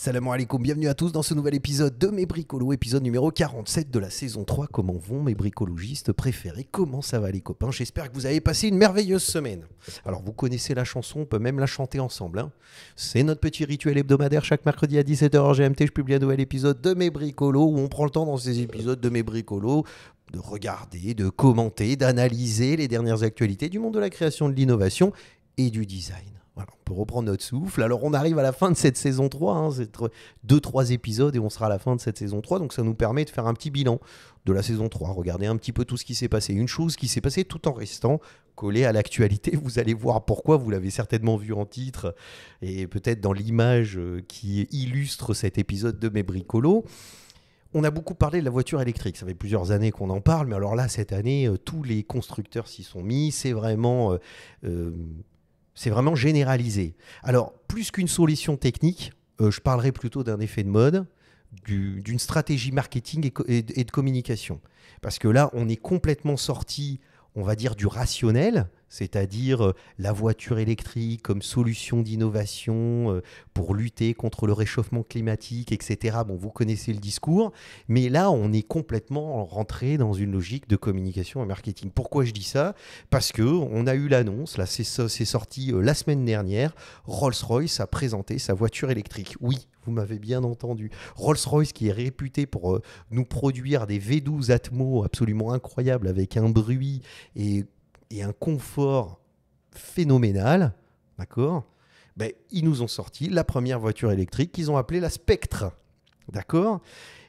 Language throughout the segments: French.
Salam alaikum, bienvenue à tous dans ce nouvel épisode de Mes Bricolos, épisode numéro 47 de la saison 3. Comment vont mes bricologistes préférés Comment ça va les copains J'espère que vous avez passé une merveilleuse semaine. Alors vous connaissez la chanson, on peut même la chanter ensemble. Hein. C'est notre petit rituel hebdomadaire chaque mercredi à 17h GMT. Je publie un nouvel épisode de Mes Bricolos où on prend le temps dans ces épisodes de Mes Bricolos de regarder, de commenter, d'analyser les dernières actualités du monde de la création, de l'innovation et du design on peut reprendre notre souffle. Alors on arrive à la fin de cette saison 3, 2 hein. c'est deux, trois épisodes et on sera à la fin de cette saison 3, donc ça nous permet de faire un petit bilan de la saison 3, Regardez un petit peu tout ce qui s'est passé, une chose qui s'est passée tout en restant collé à l'actualité, vous allez voir pourquoi, vous l'avez certainement vu en titre et peut-être dans l'image euh, qui illustre cet épisode de Mes Bricolos. On a beaucoup parlé de la voiture électrique. Ça fait plusieurs années qu'on en parle, mais alors là, cette année, euh, tous les constructeurs s'y sont mis. C'est vraiment euh, c'est vraiment généralisé. Alors, plus qu'une solution technique, euh, je parlerai plutôt d'un effet de mode, d'une stratégie marketing et, de communication. Parce que là, on est complètement sorti, on va dire, du rationnel c'est-à-dire euh, la voiture électrique comme solution d'innovation euh, pour lutter contre le réchauffement climatique, etc. Bon, vous connaissez le discours, mais là, on est complètement rentré dans une logique de communication et marketing. Pourquoi je dis ça Parce que on a eu l'annonce, là, c'est sorti euh, la semaine dernière, Rolls-Royce a présenté sa voiture électrique. Oui, vous m'avez bien entendu. Rolls-Royce qui est réputé pour nous produire des V12 Atmo absolument incroyables avec un bruit et et un confort phénoménal, d'accord ben, Ils nous ont sorti la première voiture électrique qu'ils ont appelée la Spectre, d'accord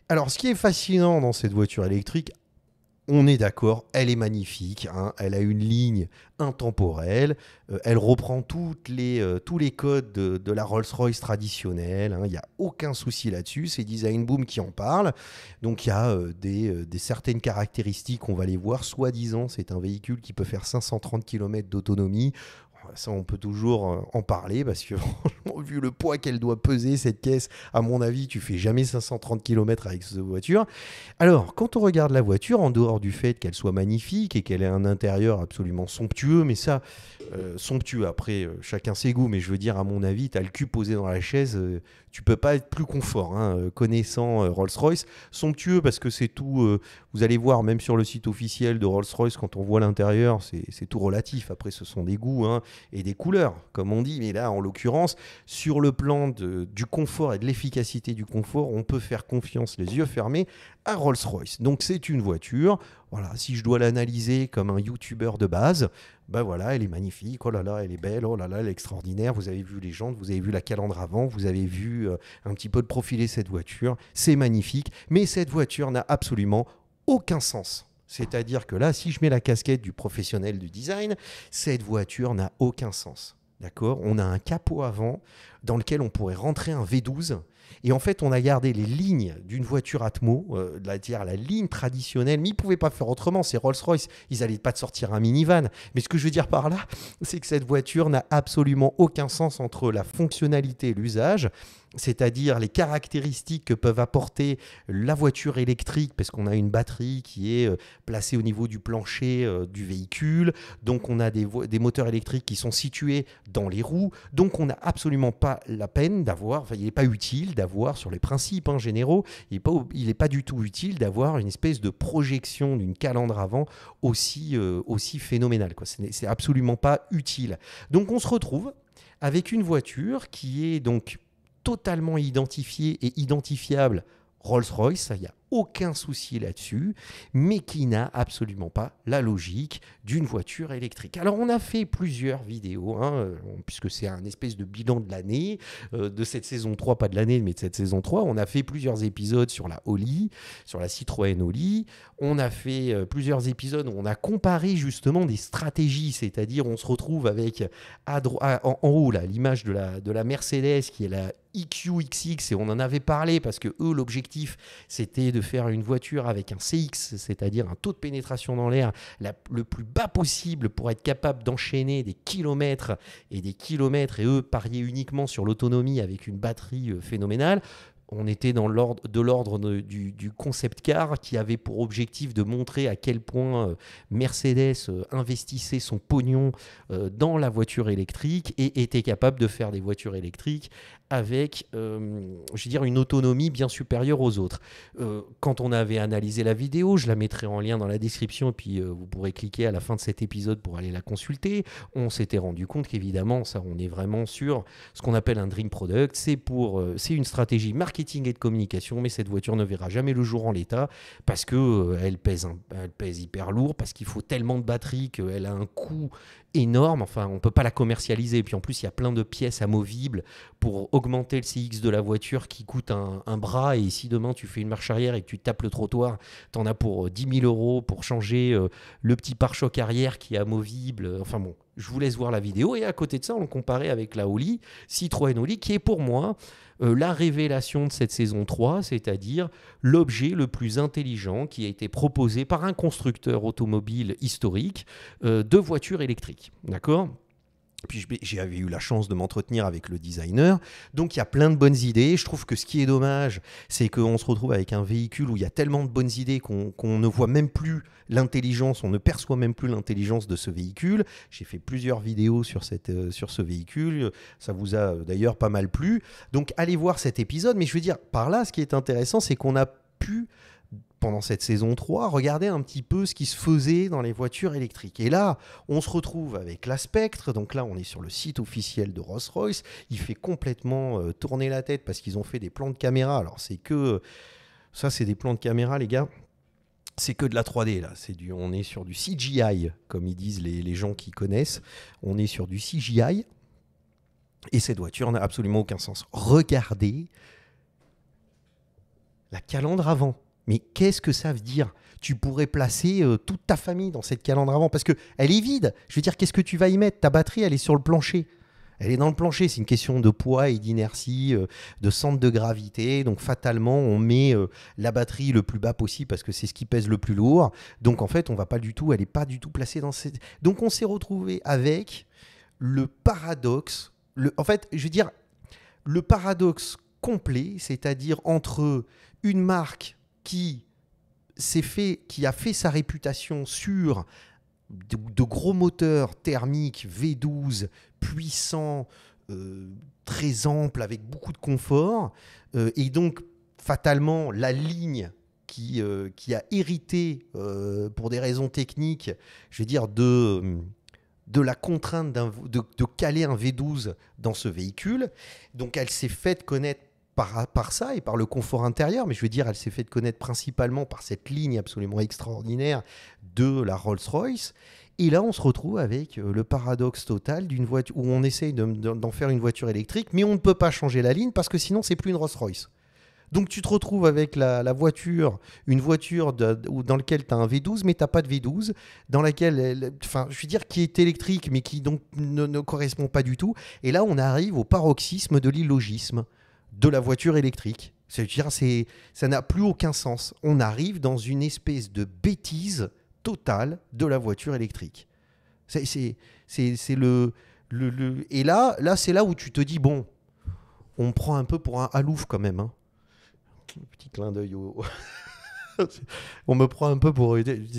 Alors, ce qui est fascinant dans cette voiture électrique, on est d'accord, elle est magnifique, hein, elle a une ligne intemporelle, euh, elle reprend toutes les, euh, tous les codes de, la Rolls-Royce traditionnelle, hein, il n'y a aucun souci là-dessus, c'est Design Boom qui en parle, donc il y a euh, des, certaines caractéristiques, on va les voir, soi-disant c'est un véhicule qui peut faire 530 km d'autonomie, ça on peut toujours euh, en parler parce que vu le poids qu'elle doit peser cette caisse, à mon avis, tu fais jamais 530 km avec cette voiture. Alors, quand on regarde la voiture, en dehors du fait qu'elle soit magnifique et qu'elle ait un intérieur absolument somptueux, mais ça, euh, somptueux, après, euh, chacun ses goûts, mais je veux dire, à mon avis, tu as le cul posé dans la chaise, tu peux pas être plus confort, hein, connaissant Rolls-Royce. Somptueux parce que c'est tout, vous allez voir, même sur le site officiel de Rolls-Royce, quand on voit l'intérieur, c'est tout relatif. Après, ce sont des goûts. Hein et des couleurs, comme on dit. Mais là, en l'occurrence, sur le plan du confort et de l'efficacité du confort, on peut faire confiance les yeux fermés à Rolls-Royce. Donc c'est une voiture. Voilà, si je dois l'analyser comme un YouTuber de base, ben voilà, elle est magnifique, oh là là, elle est belle, oh là là, elle est extraordinaire, vous avez vu les jantes, vous avez vu la calandre avant, vous avez vu euh, un petit peu de profilé cette voiture, c'est magnifique, mais cette voiture n'a absolument aucun sens c'est-à-dire que là, si je mets la casquette du professionnel du design, cette voiture n'a aucun sens. D'accord On a un capot avant dans lequel on pourrait rentrer un V12 et en fait, on a gardé les lignes d'une voiture Atmo, euh, c'est-à-dire la ligne traditionnelle, mais ils ne pouvaient pas faire autrement. C'est Rolls-Royce, ils n'allaient pas te sortir un minivan. Mais ce que je veux dire par là, c'est que cette voiture n'a absolument aucun sens entre la fonctionnalité et l'usage c'est-à-dire les caractéristiques que peuvent apporter la voiture électrique, parce qu'on a une batterie qui est euh, placée au niveau du plancher euh, du véhicule, donc on a des, des moteurs électriques qui sont situés dans les roues, donc on n'a absolument pas la peine d'avoir, enfin il n'est pas utile d'avoir sur les principes en hein, généraux. Il n'est pas, pas du tout utile d'avoir une espèce de projection d'une calandre avant aussi, euh, aussi phénoménale. C'est absolument pas utile. Donc on se retrouve avec une voiture qui est donc totalement identifiée et identifiable Rolls-Royce. Il y a aucun souci là-dessus, mais qui n'a absolument pas la logique d'une voiture électrique. Alors on a fait plusieurs vidéos, hein, euh, puisque c'est un espèce de bilan de l'année, euh, de cette saison 3, pas de l'année, mais de cette saison 3. On a fait plusieurs épisodes sur la Oli, sur la Citroën Oli. On a fait euh, plusieurs épisodes où on a comparé justement des stratégies, c'est-à-dire on se retrouve avec en, haut l'image de la, de la Mercedes qui est la EQXX et on en avait parlé parce que eux, l'objectif, c'était de de faire une voiture avec un CX, c'est-à-dire un taux de pénétration dans l'air le plus bas possible pour être capable d'enchaîner des kilomètres et des kilomètres et eux parier uniquement sur l'autonomie avec une batterie euh, phénoménale, on était dans l'ordre de l'ordre du, concept car qui avait pour objectif de montrer à quel point euh, Mercedes euh, investissait son pognon euh, dans la voiture électrique et était capable de faire des voitures électriques avec, je veux dire, une autonomie bien supérieure aux autres. quand on avait analysé la vidéo, je la mettrai en lien dans la description, et puis vous pourrez cliquer à la fin de cet épisode pour aller la consulter. On s'était rendu compte qu'évidemment, ça, on est vraiment sur ce qu'on appelle un dream product. C'est pour, c'est une stratégie marketing et de communication, mais cette voiture ne verra jamais le jour en l'état parce que euh, elle pèse, pèse hyper lourd, parce qu'il faut tellement de batterie qu'elle a un coût énorme. Enfin, on ne peut pas la commercialiser. Et puis en plus, il y a plein de pièces amovibles pour augmenter le CX de la voiture qui coûte un, bras. Et si demain tu fais une marche arrière et que tu tapes le trottoir, tu en as pour 10 euh, 000 euros pour changer euh, le petit pare-choc arrière qui est amovible. Enfin bon, je vous laisse voir la vidéo. Et à côté de ça, on le comparait avec la Oli, Citroën Oli, qui est pour moi euh, la révélation de cette saison 3, c'est-à-dire l'objet le plus intelligent qui a été proposé par un constructeur automobile historique de voitures électriques. D'accord puis j'avais eu la chance de m'entretenir avec le designer. Donc il y a plein de bonnes idées. Je trouve que ce qui est dommage, c'est qu'on se retrouve avec un véhicule où il y a tellement de bonnes idées qu'on ne voit même plus l'intelligence, on ne perçoit même plus l'intelligence de ce véhicule. J'ai fait plusieurs vidéos sur euh, ce véhicule. Ça vous a euh, d'ailleurs pas mal plu. Donc allez voir cet épisode. Mais je veux dire, par là, ce qui est intéressant, c'est qu'on a pu pendant cette saison 3, regardez un petit peu ce qui se faisait dans les voitures électriques. Et là, on se retrouve avec la Spectre. Donc là, on est sur le site officiel de Rolls-Royce. Il fait complètement euh, tourner la tête parce qu'ils ont fait des plans de caméra. Alors, c'est que. Ça, c'est des plans de caméra, les gars c'est que de la 3D là, c'est du, on est sur du CGI, comme ils disent les, les gens qui connaissent, on est sur du CGI, et cette voiture n'a absolument aucun sens. Regardez la calandre avant. Mais qu'est-ce que ça veut dire Tu pourrais placer euh, toute ta famille dans cette calandre avant parce que elle est vide. Je veux dire, qu'est-ce que tu vas y mettre Ta batterie, elle est sur le plancher. Elle est dans le plancher. C'est une question de poids et d'inertie, euh, de centre de gravité. Donc fatalement, on met euh, la batterie le plus bas possible parce que c'est ce qui pèse le plus lourd. Donc en fait, on va pas du tout. Elle est pas du tout placée dans cette. Donc on s'est retrouvé avec le paradoxe. Le... En fait, je veux dire le paradoxe complet, c'est-à-dire entre une marque qui s'est fait, qui a fait sa réputation sur de, gros moteurs thermiques V12 puissants, euh, très amples, avec beaucoup de confort, euh, et donc fatalement la ligne qui, euh, a hérité pour des raisons techniques, je veux dire de la contrainte de, de, caler un V12 dans ce véhicule. Donc elle s'est faite connaître par, ça et par le confort intérieur, mais je veux dire, elle s'est faite connaître principalement par cette ligne absolument extraordinaire de la Rolls-Royce. Et là, on se retrouve avec euh, le paradoxe total d'une voiture où on essaye d'en faire une voiture électrique, mais on ne peut pas changer la ligne parce que sinon, c'est plus une Rolls-Royce. Donc, tu te retrouves avec la, voiture, une voiture dans laquelle tu as un V12, mais tu n'as pas de V12, dans laquelle, enfin, je veux dire, qui est électrique, mais qui donc ne correspond pas du tout. Et là, on arrive au paroxysme de l'illogisme de la voiture électrique. cest dire ça n'a plus aucun sens. On arrive dans une espèce de bêtise totale de la voiture électrique. C'est, c'est, le, le, Et là, là c'est là où tu te dis, bon, on prend un peu pour un halouf quand même. Hein. Petit clin d'œil on me prend un peu pour...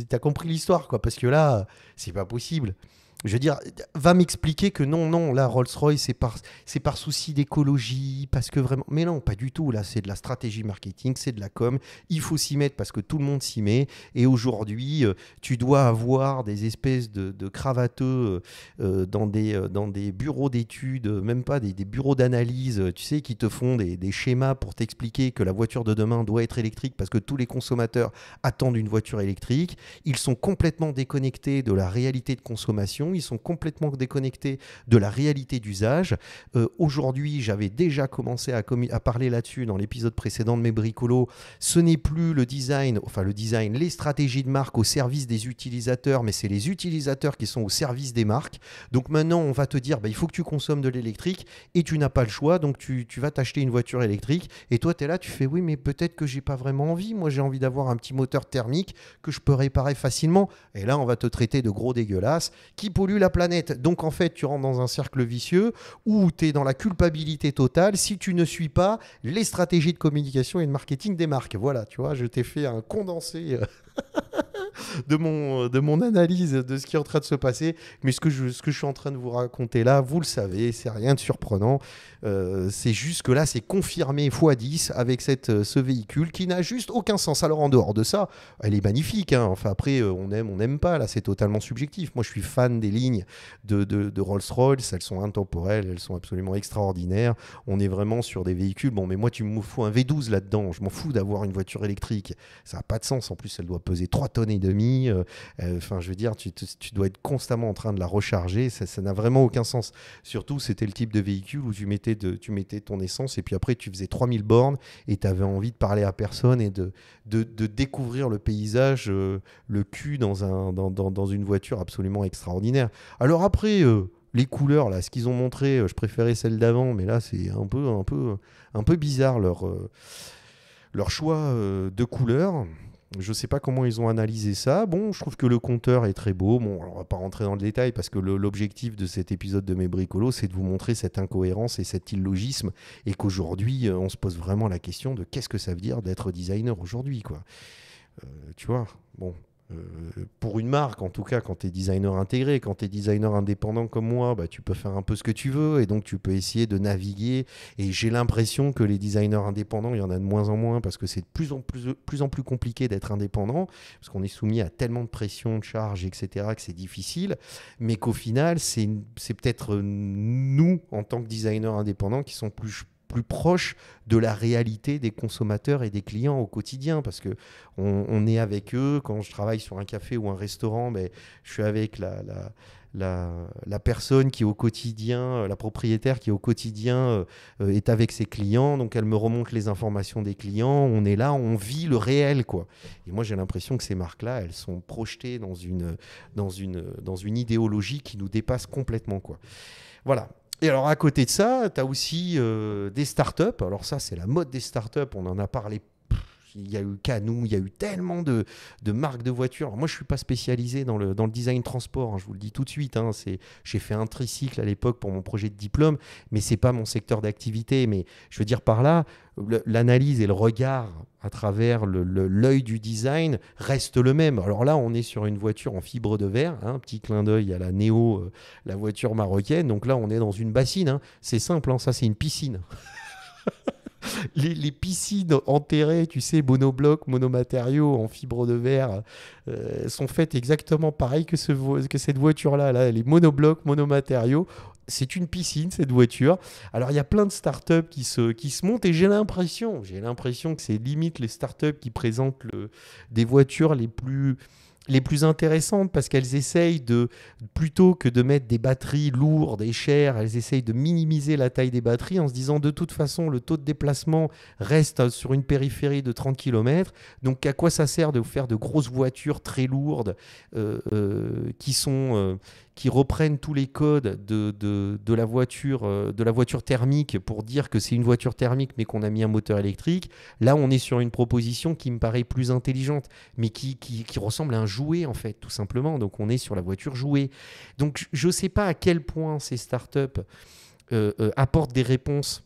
T'as compris l'histoire, quoi, parce que là, c'est pas possible. Je veux dire, va m'expliquer que non, non, là, Rolls-Royce, c'est par, c'est par souci d'écologie, parce que vraiment. Mais non, pas du tout. Là, c'est de la stratégie marketing, c'est de la com. Il faut s'y mettre parce que tout le monde s'y met. Et aujourd'hui, euh, tu dois avoir des espèces de, de cravateux euh, euh, dans, des, dans des bureaux d'études, même pas des, bureaux d'analyse, tu sais, qui te font des schémas pour t'expliquer que la voiture de demain doit être électrique parce que tous les consommateurs attendent une voiture électrique. Ils sont complètement déconnectés de la réalité de consommation ils sont complètement déconnectés de la réalité d'usage. Euh, aujourd'hui, j'avais déjà commencé à, parler là-dessus dans l'épisode précédent de mes bricolos. Ce n'est plus le design, enfin le design, les stratégies de marque au service des utilisateurs, mais c'est les utilisateurs qui sont au service des marques. Donc maintenant, on va te dire, bah, il faut que tu consommes de l'électrique et tu n'as pas le choix, donc tu, vas t'acheter une voiture électrique. Et toi, tu es là, tu fais, oui, mais peut-être que j'ai pas vraiment envie. Moi, j'ai envie d'avoir un petit moteur thermique que je peux réparer facilement. Et là, on va te traiter de gros dégueulasse qui, pour la planète. Donc en fait, tu rentres dans un cercle vicieux où tu es dans la culpabilité totale si tu ne suis pas les stratégies de communication et de marketing des marques. Voilà, tu vois, je t'ai fait un condensé. Euh, de, mon, euh, de mon analyse de ce qui est en train de se passer. Mais ce que je, ce que je suis en train de vous raconter là, vous le savez, c'est rien de surprenant. Euh, c'est juste que là, c'est confirmé x10 avec cette, euh, ce véhicule qui n'a juste aucun sens. Alors en dehors de ça, elle est magnifique. Hein. Enfin après, on aime, on n'aime pas. Là, c'est totalement subjectif. Moi, je suis fan des lignes de, de, de Rolls-Royce. Elles sont intemporelles, elles sont absolument extraordinaires. On est vraiment sur des véhicules. Bon, mais moi, tu me fous un V12 là-dedans. Je m'en fous d'avoir une voiture électrique. Ça n'a pas de sens. En plus, elle doit doit peser 3 tonnes et demie. Euh, euh, enfin, je veux dire, tu, dois être constamment en train de la recharger. Ça n'a vraiment aucun sens. Surtout, c'était le type de véhicule où tu mettais, de, tu mettais ton essence et puis après, tu faisais 3000 bornes et tu avais envie de parler à personne et de, de, découvrir le paysage, euh, le cul dans, un, dans, une voiture absolument extraordinaire. Alors après... les couleurs là, ce qu'ils ont montré, je préférais celle d'avant, mais là c'est un peu, un peu, un peu bizarre leur, leur choix de couleurs. Je ne sais pas comment ils ont analysé ça. Bon, je trouve que le compteur est très beau. Bon, on ne va pas rentrer dans le détail parce que l'objectif de cet épisode de Mes Bricolos, c'est de vous montrer cette incohérence et cet illogisme et qu'aujourd'hui, euh, on se pose vraiment la question de qu'est-ce que ça veut dire d'être designer aujourd'hui, quoi. Euh, tu vois, bon, euh, pour une marque, en tout cas, quand tu es designer intégré, quand tu es designer indépendant comme moi, bah, tu peux faire un peu ce que tu veux et donc tu peux essayer de naviguer. Et j'ai l'impression que les designers indépendants, il y en a de moins en moins parce que c'est de plus en plus, plus, en plus compliqué d'être indépendant parce qu'on est soumis à tellement de pression, de charges, etc., que c'est difficile. Mais qu'au final, c'est peut-être nous, en tant que designers indépendants, qui sont plus, plus proche de la réalité des consommateurs et des clients au quotidien, parce que on, est avec eux. Quand je travaille sur un café ou un restaurant, mais ben, je suis avec la, la la, personne qui au quotidien, euh, la propriétaire qui au quotidien euh, euh, est avec ses clients, donc elle me remonte les informations des clients, on est là, on vit le réel quoi. Et moi j'ai l'impression que ces marques-là, elles sont projetées dans une, dans, une, dans une idéologie qui nous dépasse complètement quoi. Voilà, et alors à côté de ça, tu as aussi des euh, des startups. Alors ça, c'est la mode des startups. On en a parlé il y a eu Canou, il y a eu tellement de, marques de voitures. moi, je ne suis pas spécialisé dans le, dans le design transport, hein, je vous le dis tout de suite. Hein. J'ai fait un tricycle à l'époque pour mon projet de diplôme, mais ce n'est pas mon secteur d'activité. Mais je veux dire par là, l'analyse et le regard à travers l'œil du design reste le même. Alors là, on est sur une voiture en fibre de verre, un hein, petit clin d'œil à la Néo, euh, la voiture marocaine. Donc là, on est dans une bassine. C'est simple, ça c'est une piscine. les, piscines enterrées, tu sais, monoblocs, monomatériaux en fibre de verre, euh, sont faites exactement pareil que, cette voiture-là. Là. les est monomatériaux. C'est une piscine, cette voiture. Alors, il y a plein de startups qui se, qui se montent et j'ai l'impression, j'ai l'impression que c'est limite les startups qui présentent des voitures les plus les plus intéressantes parce qu'elles essayent de, plutôt que de mettre des batteries lourdes et chères, elles essayent de minimiser la taille des batteries en se disant de toute façon le taux de déplacement reste sur une périphérie de 30 km, donc à quoi ça sert de faire de grosses voitures très lourdes euh, euh, qui, sont, euh, qui reprennent tous les codes de, la, voiture, euh, de la voiture thermique pour dire que c'est une voiture thermique mais qu'on a mis un moteur électrique. Là, on est sur une proposition qui me paraît plus intelligente, mais qui, qui, ressemble à un jouet en fait, tout simplement. Donc on est sur la voiture jouée. Donc je ne sais pas à quel point ces startups euh, euh, apportent des réponses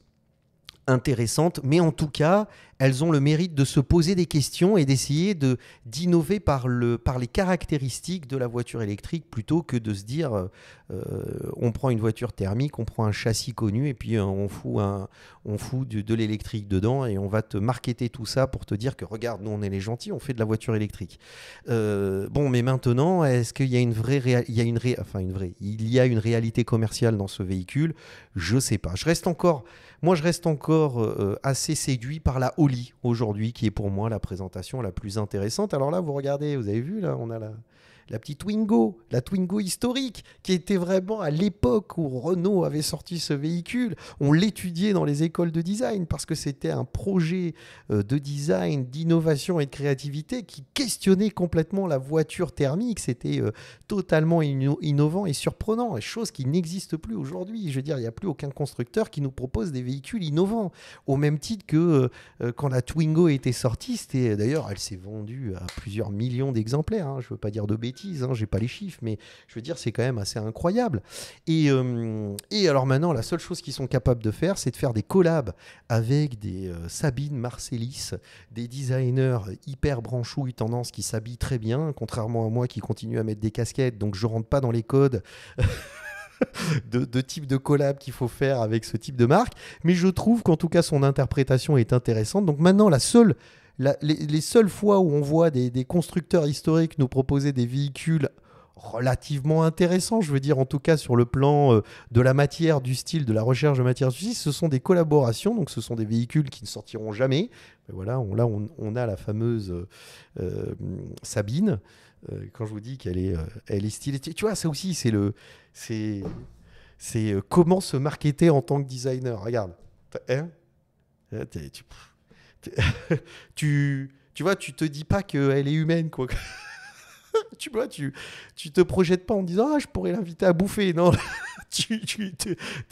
intéressantes, mais en tout cas, elles ont le mérite de se poser des questions et d'essayer de, d'innover par, le, par les caractéristiques de la voiture électrique plutôt que de se dire euh, on prend une voiture thermique, on prend un châssis connu et puis euh, on fout, un, on fout de, de l'électrique dedans et on va te marketer tout ça pour te dire que regarde, nous on est les gentils, on fait de la voiture électrique. Euh, bon, mais maintenant, est-ce qu'il y a une vraie, il y a une enfin une vraie, il y a une réalité commerciale dans ce véhicule Je sais pas. Je reste encore, moi je reste encore assez séduit par la haute aujourd'hui, qui est pour moi la présentation la plus intéressante. Alors là, vous regardez, vous avez vu, là, on a la, la petite Twingo, la Twingo historique, qui était vraiment à l'époque où Renault avait sorti ce véhicule. On l'étudiait dans les écoles de design parce que c'était un projet euh, de design, d'innovation et de créativité qui questionnait complètement la voiture thermique. C'était euh, totalement innovant et surprenant, chose qui n'existe plus aujourd'hui. Je veux dire, il n'y a plus aucun constructeur qui nous propose des véhicules innovants, au même titre que euh, quand la Twingo était sortie. C'était d'ailleurs, elle s'est vendue à plusieurs millions d'exemplaires. Hein. je ne veux pas dire de bêtises bêtises, hein, j'ai pas les chiffres, mais je veux dire, c'est quand même assez incroyable. Euh, et, alors maintenant, la seule chose qu'ils sont capables de faire, c'est de faire des collabs avec des euh, Sabine Marcellis, des designers hyper branchouilles tendance qui s'habillent très bien, contrairement à moi qui continue à mettre des casquettes, donc je rentre pas dans les codes. de, de, type de collab qu'il faut faire avec ce type de marque, mais je trouve qu'en tout cas son interprétation est intéressante. Donc maintenant, la seule les, seules fois où on voit des, constructeurs historiques nous proposer des véhicules relativement intéressants, je veux dire en tout cas sur le plan euh, de la matière, du style, de la recherche de matière ce sont des collaborations, donc ce sont des véhicules qui ne sortiront jamais. voilà, on, là on, a la fameuse euh, euh, Sabine, quand je vous dis qu'elle est, elle est stylée. Tu, vois, ça aussi, c'est le... C'est, comment se marketer en tant que designer. Regarde. Hein, hein tu, tu, tu vois, tu te dis pas qu'elle est humaine, quoi. tu vois, tu, tu te projettes pas en disant ah, je pourrais l'inviter à bouffer. Non, tu, tu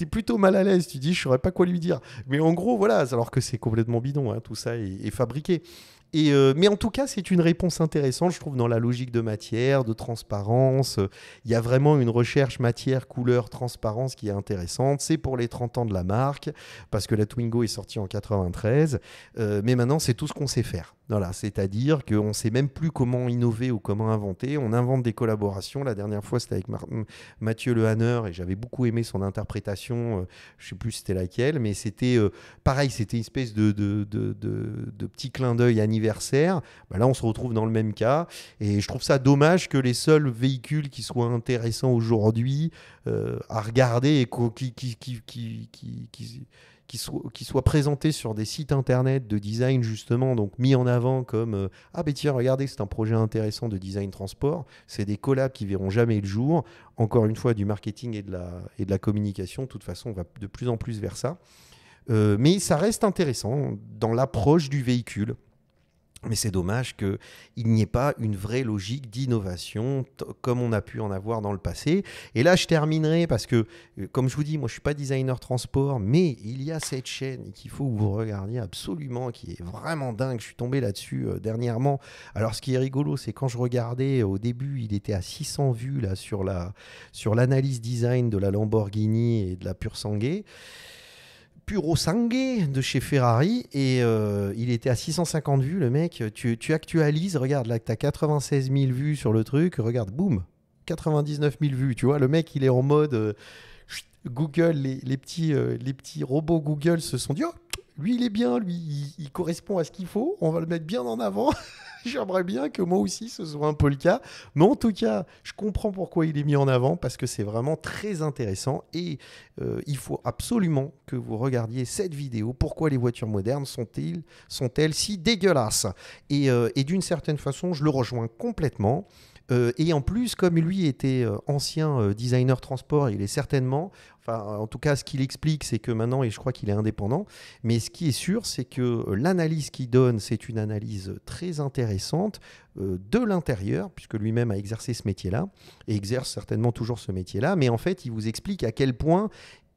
es plutôt mal à l'aise. Tu dis je saurais pas quoi lui dire. Mais en gros voilà, alors que c'est complètement bidon, hein, tout ça est fabriqué. Euh, mais en tout cas, c'est une réponse intéressante, je trouve, dans la logique de matière, de transparence. Il y a vraiment une recherche matière, couleur, transparence qui est intéressante. C'est pour les 30 ans de la marque, parce que la Twingo est sortie en 93. Euh, mais maintenant, c'est tout ce qu'on sait faire. Voilà, c'est-à-dire qu'on ne sait même plus comment innover ou comment inventer. On invente des collaborations. La dernière fois, c'était avec Mathieu Lehanner et j'avais beaucoup aimé son interprétation. Euh, je ne sais plus c'était laquelle, mais c'était euh, pareil, c'était une espèce de, petit clin d'œil anniversaire. Bah, là, on se retrouve dans le même cas. Et je trouve ça dommage que les seuls véhicules qui soient intéressants aujourd'hui euh, à regarder et qui qui, soit soient présentés sur des sites internet de design, justement, donc mis en avant comme euh, Ah, ben tiens, regardez, c'est un projet intéressant de design transport. C'est des collabs qui verront jamais le jour. Encore une fois, du marketing et de la, et de la communication. De toute façon, on va de plus en plus vers ça. Euh, mais ça reste intéressant dans l'approche du véhicule. Mais c'est dommage qu'il n'y ait pas une vraie logique d'innovation comme on a pu en avoir dans le passé. Et là, je terminerai parce que, euh, comme je vous dis, moi, je ne suis pas designer transport, mais il y a cette chaîne qu'il faut que vous regardiez absolument, qui est vraiment dingue. Je suis tombé là-dessus euh, dernièrement. Alors, ce qui est rigolo, c'est quand je regardais au début, il était à 600 vues là, sur l'analyse la, sur design de la Lamborghini et de la Pure Sangue puro sangue de chez Ferrari et euh, il était à 650 vues le mec. Tu, actualises, regarde là, t'as 96 000 vues sur le truc, regarde, boum, 99 000 vues. Tu vois, le mec il est en mode euh, Google, les, petits, euh, les petits robots Google se sont dit oh, lui, il est bien, lui, il, correspond à ce qu'il faut, on va le mettre bien en avant. J'aimerais bien que moi aussi ce soit un peu le cas. Mais en tout cas, je comprends pourquoi il est mis en avant parce que c'est vraiment très intéressant et euh, il faut absolument que vous regardiez cette vidéo. Pourquoi les voitures modernes sont-elles sont si dégueulasses euh, et d'une certaine façon, je le rejoins complètement. Euh, et en plus, comme lui était euh, ancien euh, designer transport, il est certainement, enfin, en tout cas, ce qu'il explique, c'est que maintenant, et je crois qu'il est indépendant, mais ce qui est sûr, c'est que l'analyse qu'il donne, c'est une analyse très intéressante de l'intérieur, puisque lui-même a exercé ce métier-là, et exerce certainement toujours ce métier-là, mais en fait, il vous explique à quel point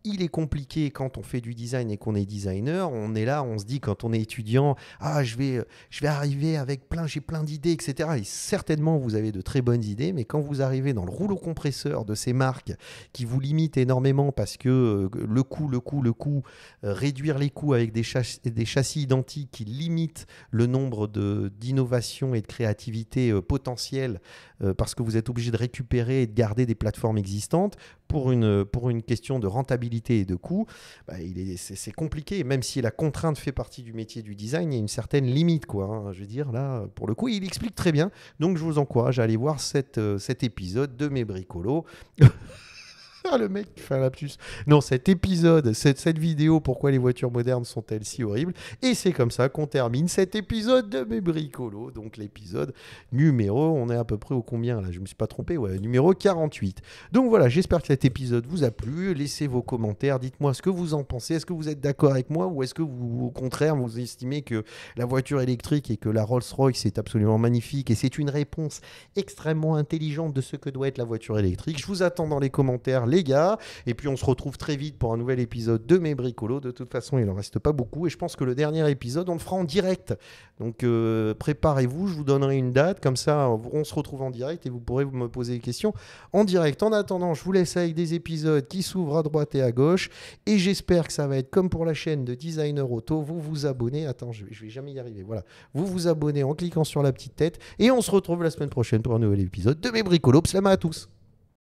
il est compliqué quand on fait du design et qu'on est designer. On est là, on se dit quand on est étudiant, ah je vais, je vais arriver avec plein, j'ai plein d'idées, etc. Et certainement vous avez de très bonnes idées, mais quand vous arrivez dans le rouleau compresseur de ces marques qui vous limitent énormément parce que euh, le coût, le coût, le coût, euh, réduire les coûts avec des, châssis, des châssis identiques qui limitent le nombre d'innovations et de créativité euh, potentielles parce que vous êtes obligé de récupérer et de garder des plateformes existantes pour une, pour une question de rentabilité et de coût, bah, il est, c'est, compliqué. Même si la contrainte fait partie du métier du design, il y a une certaine limite. Quoi, hein. Je veux dire, là, pour le coup, il explique très bien. Donc, je vous encourage à aller voir cette, euh, cet épisode de Mes Bricolos. Ah, le mec qui fait un lapsus. Non, cet épisode, cette, vidéo, pourquoi les voitures modernes sont-elles si horribles Et c'est comme ça qu'on termine cet épisode de mes bricolos. Donc l'épisode numéro, on est à peu près au combien là Je me suis pas trompé, numéro 48. Donc voilà, j'espère que cet épisode vous a plu. Laissez vos commentaires, dites-moi ce que vous en pensez. Est-ce que vous êtes d'accord avec moi ou est-ce que vous, au contraire, vous estimez que la voiture électrique et que la Rolls-Royce est absolument magnifique et c'est une réponse extrêmement intelligente de ce que doit être la voiture électrique Je vous attends dans les commentaires les gars. Et puis on se retrouve très vite pour un nouvel épisode de Mes Bricolos. De toute façon, il n'en reste pas beaucoup. Et je pense que le dernier épisode, on le fera en direct. Donc euh, préparez-vous, je vous donnerai une date. Comme ça, on se retrouve en direct et vous pourrez me poser des questions en direct. En attendant, je vous laisse avec des épisodes qui s'ouvrent à droite et à gauche. Et j'espère que ça va être comme pour la chaîne de Designer Auto. Vous vous abonnez. Attends, je vais, vais jamais y arriver. Voilà. Vous vous abonnez en cliquant sur la petite tête. Et on se retrouve la semaine prochaine pour un nouvel épisode de Mes Bricolos. Salam à tous.